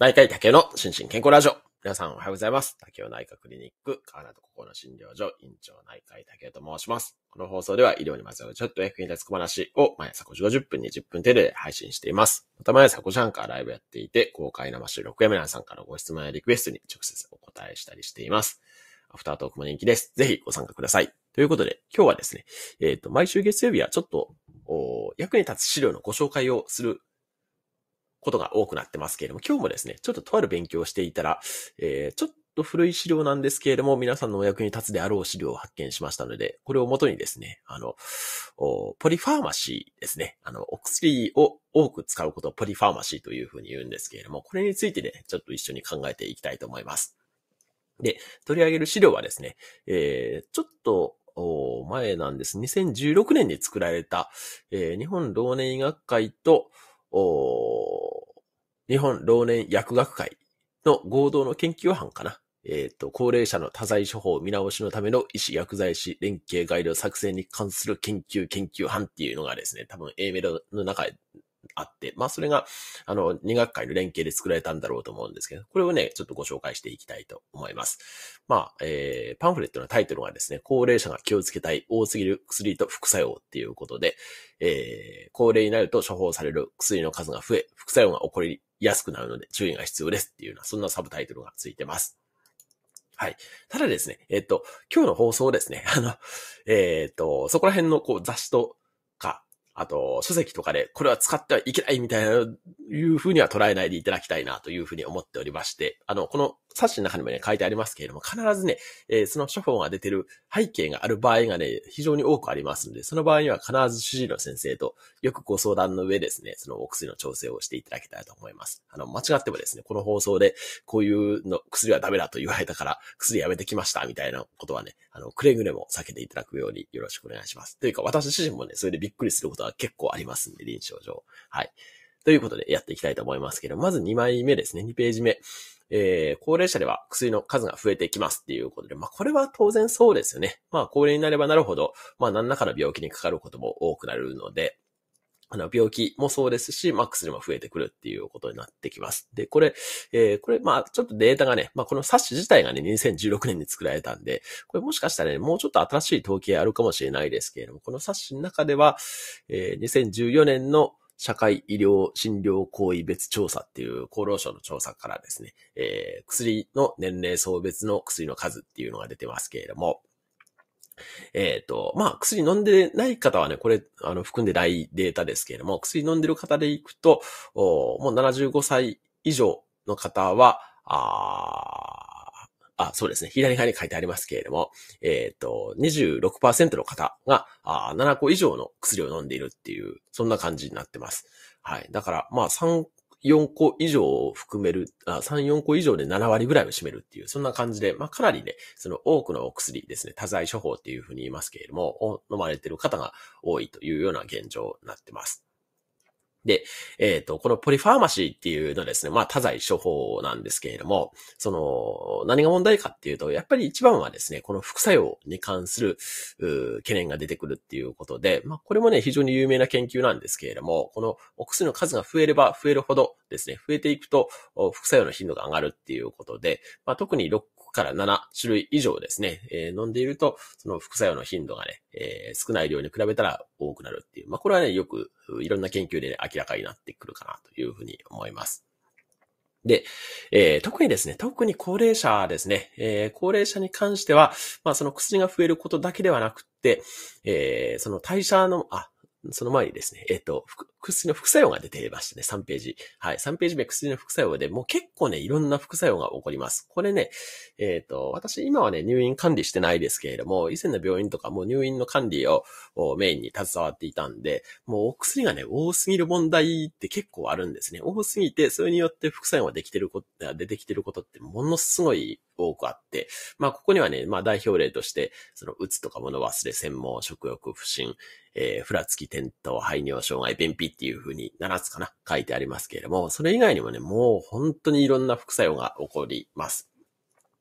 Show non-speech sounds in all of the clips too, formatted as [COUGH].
内科医竹の心身健康ラジオ。皆さんおはようございます。竹雄内科クリニック、川田と心の診療所、院長内科医竹雄と申します。この放送では医療にまつわるちょっと役に立つ小話を毎朝5時50分に10分程度で配信しています。また毎朝5時半からライブやっていて、公開生収録や皆さんからご質問やリクエストに直接お答えしたりしています。アフタートークも人気です。ぜひご参加ください。ということで、今日はですね、えっ、ー、と、毎週月曜日はちょっと、お役に立つ資料のご紹介をすることが多くなってますけれども、今日もですね、ちょっととある勉強をしていたら、えー、ちょっと古い資料なんですけれども、皆さんのお役に立つであろう資料を発見しましたので、これをもとにですね、あの、ポリファーマシーですね、あの、お薬を多く使うことをポリファーマシーというふうに言うんですけれども、これについてね、ちょっと一緒に考えていきたいと思います。で、取り上げる資料はですね、えー、ちょっと前なんです。2016年に作られた、えー、日本老年医学会と、日本老年薬学会の合同の研究班かな。えっ、ー、と、高齢者の多剤処方見直しのための医師薬剤師連携ガイド作成に関する研究研究班っていうのがですね、多分 A メロの中であって、まあそれが、あの、二学会の連携で作られたんだろうと思うんですけど、これをね、ちょっとご紹介していきたいと思います。まあ、えー、パンフレットのタイトルはですね、高齢者が気をつけたい多すぎる薬と副作用っていうことで、えー、高齢になると処方される薬の数が増え、副作用が起こり安くなるので注意が必要ですっていうような、そんなサブタイトルがついてます。はい。ただですね、えっと、今日の放送ですね、あの、えっと、そこら辺のこう雑誌とあと、書籍とかで、これは使ってはいけないみたいな、いうふうには捉えないでいただきたいなというふうに思っておりまして、あの、この冊子の中にもね、書いてありますけれども、必ずね、えー、その処方が出てる背景がある場合がね、非常に多くありますので、その場合には必ず主治医の先生とよくご相談の上ですね、そのお薬の調整をしていただきたいと思います。あの、間違ってもですね、この放送で、こういうの、薬はダメだと言われたから、薬やめてきました、みたいなことはね、あの、くれぐれも避けていただくようによろしくお願いします。というか、私自身もね、それでびっくりすることは結構ありますんで、臨床上。はい。ということでやっていきたいと思いますけど、まず2枚目ですね、2ページ目。えー、高齢者では薬の数が増えてきますっていうことで、まあこれは当然そうですよね。まあ高齢になればなるほど、まあ何らかの病気にかかることも多くなるので、あの、病気もそうですし、ま薬も増えてくるっていうことになってきます。で、これ、えー、これ、まあ、ちょっとデータがね、まあ、この冊子自体がね、2016年に作られたんで、これもしかしたらね、もうちょっと新しい統計あるかもしれないですけれども、この冊子の中では、えー、2014年の社会医療診療行為別調査っていう厚労省の調査からですね、えー、薬の年齢層別の薬の数っていうのが出てますけれども、えっ、ー、と、まあ、薬飲んでない方はね、これ、あの、含んでないデータですけれども、薬飲んでる方でいくと、おもう75歳以上の方は、ああ、そうですね。左側に書いてありますけれども、えっ、ー、と、26%の方があ7個以上の薬を飲んでいるっていう、そんな感じになってます。はい。だから、まあ、3 4個以上を含める、あ3、4個以上で7割ぐらいを占めるっていう、そんな感じで、まあ、かなりね、その多くのお薬ですね、多剤処方っていうふうに言いますけれども、飲まれてる方が多いというような現状になってます。で、えっ、ー、と、このポリファーマシーっていうのはですね、まあ、多剤処方なんですけれども、その、何が問題かっていうと、やっぱり一番はですね、この副作用に関する、懸念が出てくるっていうことで、まあ、これもね、非常に有名な研究なんですけれども、このお薬の数が増えれば増えるほどですね、増えていくと、副作用の頻度が上がるっていうことで、まあ、特にから7種類以上ですね、えー、飲んでいると、その副作用の頻度がね、えー、少ない量に比べたら多くなるっていう。まあ、これはね、よくいろんな研究で、ね、明らかになってくるかなというふうに思います。で、えー、特にですね、特に高齢者ですね、えー、高齢者に関しては、まあその薬が増えることだけではなくて、えー、その代謝の、あ、その前にですね、えっ、ー、と、薬の副作用が出ていましたね、3ページ。はい、3ページ目薬の副作用で、もう結構ね、いろんな副作用が起こります。これね、えっ、ー、と、私今はね、入院管理してないですけれども、以前の病院とかも入院の管理をメインに携わっていたんで、もうお薬がね、多すぎる問題って結構あるんですね。多すぎて、それによって副作用ができてること、出てきてることってものすごい多くあって、まあ、ここにはね、まあ、代表例として、その、うつとか物忘れ、専門、食欲不振、えー、ふらつき、転倒、排尿障害、便秘っていうふうに7つかな、書いてありますけれども、それ以外にもね、もう本当にいろんな副作用が起こります。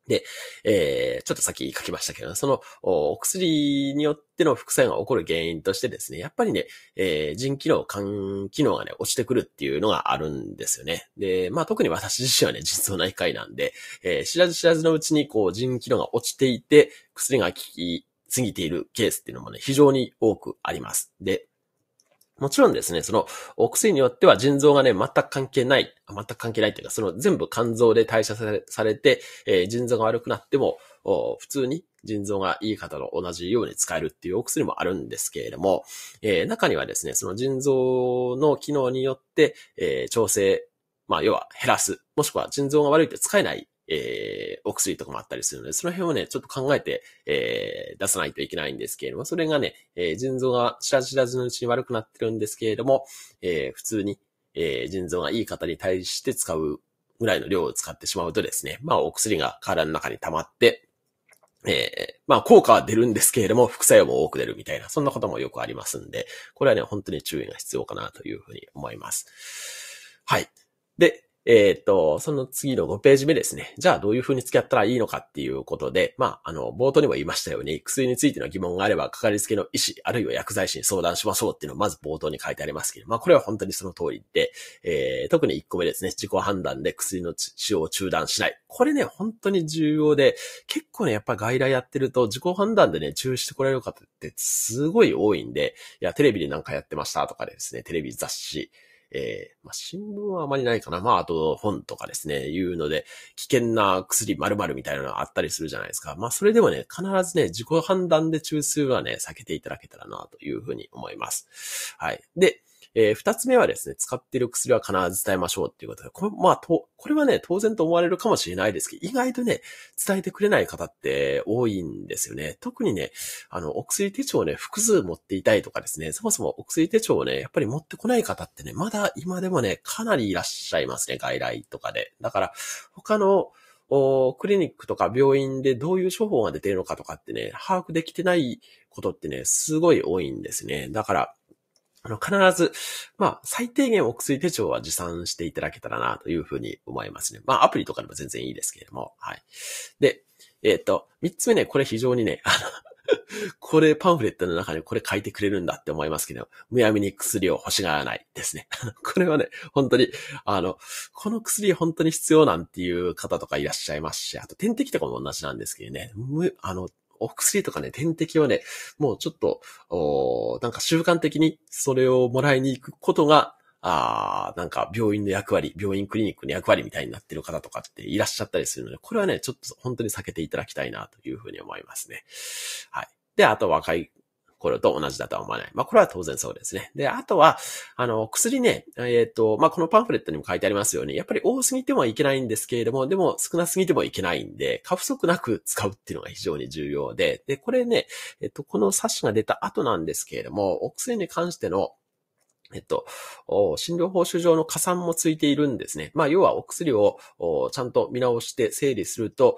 で、えー、ちょっとさっき書きましたけど、そのお薬によっての副作用が起こる原因としてですね、やっぱりね、えー、腎機能、肝機能がね、落ちてくるっていうのがあるんですよね。で、まあ特に私自身はね、実は内科医なんで、えー、知らず知らずのうちにこう腎機能が落ちていて、薬が効き、過ぎているケースっていうのもね、非常に多くあります。で、もちろんですね、そのお薬によっては腎臓がね、全く関係ない、全く関係ないっていうか、その全部肝臓で代謝されて、えー、腎臓が悪くなっても、普通に腎臓がいい方の同じように使えるっていうお薬もあるんですけれども、えー、中にはですね、その腎臓の機能によって、えー、調整、まあ、要は減らす、もしくは腎臓が悪いって使えないえー、お薬とかもあったりするので、その辺をね、ちょっと考えて、えー、出さないといけないんですけれども、それがね、えー、腎臓が知らず知らずのうちに悪くなってるんですけれども、えー、普通に、えー、腎臓がいい方に対して使うぐらいの量を使ってしまうとですね、まあ、お薬が体の中に溜まって、えー、まあ、効果は出るんですけれども、副作用も多く出るみたいな、そんなこともよくありますんで、これはね、本当に注意が必要かなというふうに思います。はい。で、えっ、と、その次の5ページ目ですね。じゃあどういう風に付き合ったらいいのかっていうことで、まあ、あの、冒頭にも言いましたように、薬についての疑問があれば、かかりつけの医師、あるいは薬剤師に相談しましょうっていうのをまず冒頭に書いてありますけど、まあ、これは本当にその通りで、えー、特に1個目ですね、自己判断で薬の使用を中断しない。これね、本当に重要で、結構ね、やっぱ外来やってると、自己判断でね、注意してこられる方ってすごい多いんで、いや、テレビでなんかやってましたとかですね、テレビ雑誌、えー、まあ、新聞はあまりないかな。まあ、あと本とかですね、いうので、危険な薬〇〇みたいなのがあったりするじゃないですか。まあ、それでもね、必ずね、自己判断で中枢はね、避けていただけたらな、というふうに思います。はい。で、えー、二つ目はですね、使っている薬は必ず伝えましょうっていうことで、これ、まあ、と、これはね、当然と思われるかもしれないですけど、意外とね、伝えてくれない方って多いんですよね。特にね、あの、お薬手帳をね、複数持っていたいとかですね、そもそもお薬手帳をね、やっぱり持ってこない方ってね、まだ今でもね、かなりいらっしゃいますね、外来とかで。だから、他の、おクリニックとか病院でどういう処方が出てるのかとかってね、把握できてないことってね、すごい多いんですね。だから、あの、必ず、まあ、最低限お薬手帳は持参していただけたらな、というふうに思いますね。まあ、アプリとかでも全然いいですけれども、はい。で、えっ、ー、と、三つ目ね、これ非常にね、あの [LAUGHS] これパンフレットの中にこれ書いてくれるんだって思いますけど、むやみに薬を欲しがらないですね。[LAUGHS] これはね、本当に、あの、この薬本当に必要なんていう方とかいらっしゃいますし、あと点滴とかも同じなんですけどね、む、あの、お薬とかね、点滴はね、もうちょっと、おなんか習慣的にそれをもらいに行くことが、あなんか病院の役割、病院クリニックの役割みたいになってる方とかっていらっしゃったりするので、これはね、ちょっと本当に避けていただきたいなというふうに思いますね。はい。で、あとは、これと同じだとは思わない。まあ、これは当然そうですね。で、あとは、あの、薬ね、えっ、ー、と、まあ、このパンフレットにも書いてありますように、やっぱり多すぎてもいけないんですけれども、でも少なすぎてもいけないんで、過不足なく使うっていうのが非常に重要で、で、これね、えっ、ー、と、この冊子が出た後なんですけれども、お薬に関しての、えっと、診療報酬上の加算もついているんですね。まあ、要はお薬をちゃんと見直して整理すると、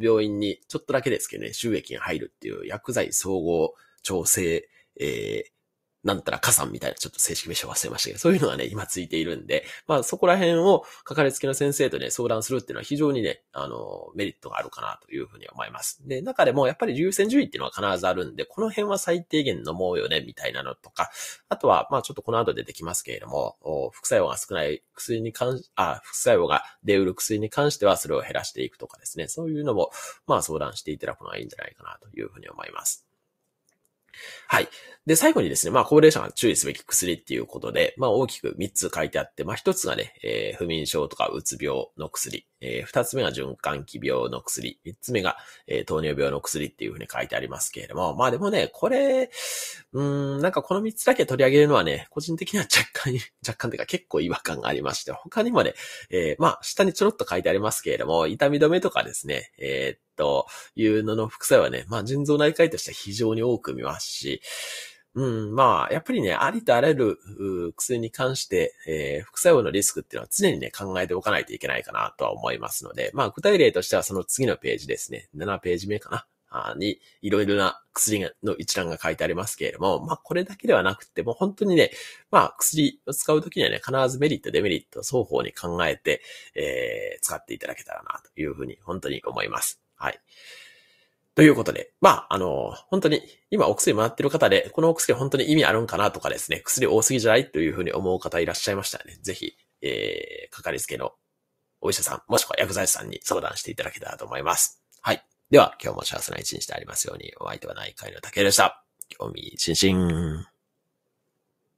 病院にちょっとだけですけどね、収益が入るっていう薬剤総合調整、えー、なんたら加算みたいなちょっと正式名称忘れましたけど、そういうのがね、今ついているんで、まあそこら辺をかかりつけの先生とね、相談するっていうのは非常にね、あの、メリットがあるかなというふうに思います。で、中でもやっぱり優先順位っていうのは必ずあるんで、この辺は最低限飲もうよね、みたいなのとか、あとは、まあちょっとこの後出てきますけれども、副作用が少ない薬に関し、あ、副作用が出うる薬に関してはそれを減らしていくとかですね、そういうのも、まあ相談していただくのがいいんじゃないかなというふうに思います。はい。で、最後にですね、まあ、高齢者が注意すべき薬っていうことで、まあ、大きく3つ書いてあって、まあ、1つがね、えー、不眠症とかうつ病の薬、えー、2つ目が循環器病の薬、3つ目が、えー、糖尿病の薬っていうふうに書いてありますけれども、まあ、でもね、これ、うん、なんかこの3つだけ取り上げるのはね、個人的には若干、[LAUGHS] 若干というか結構違和感がありまして、他にもね、えー、まあ、下にちょろっと書いてありますけれども、痛み止めとかですね、えー、というのの副作用はね、まあ、腎臓内科医としては非常に多く見ますし、うん、まあ、やっぱりね、ありとあらゆる薬に関して、えー、副作用のリスクっていうのは常にね、考えておかないといけないかなとは思いますので、まあ、具体例としてはその次のページですね、7ページ目かな。に、いろいろな薬の一覧が書いてありますけれども、まあこれだけではなくても本当にね、まあ薬を使うときにはね、必ずメリット、デメリット双方に考えて、えー、使っていただけたらなというふうに本当に思います。はい。ということで、まあ、あの、本当に、今お薬もらってる方で、このお薬本当に意味あるんかなとかですね、薬多すぎじゃないというふうに思う方いらっしゃいましたらね、ぜひ、えー、かかりつけのお医者さん、もしくは薬剤師さんに相談していただけたらと思います。はい。では、今日も幸せな一日でありますように、お相手は内科医の竹でした。興味津々。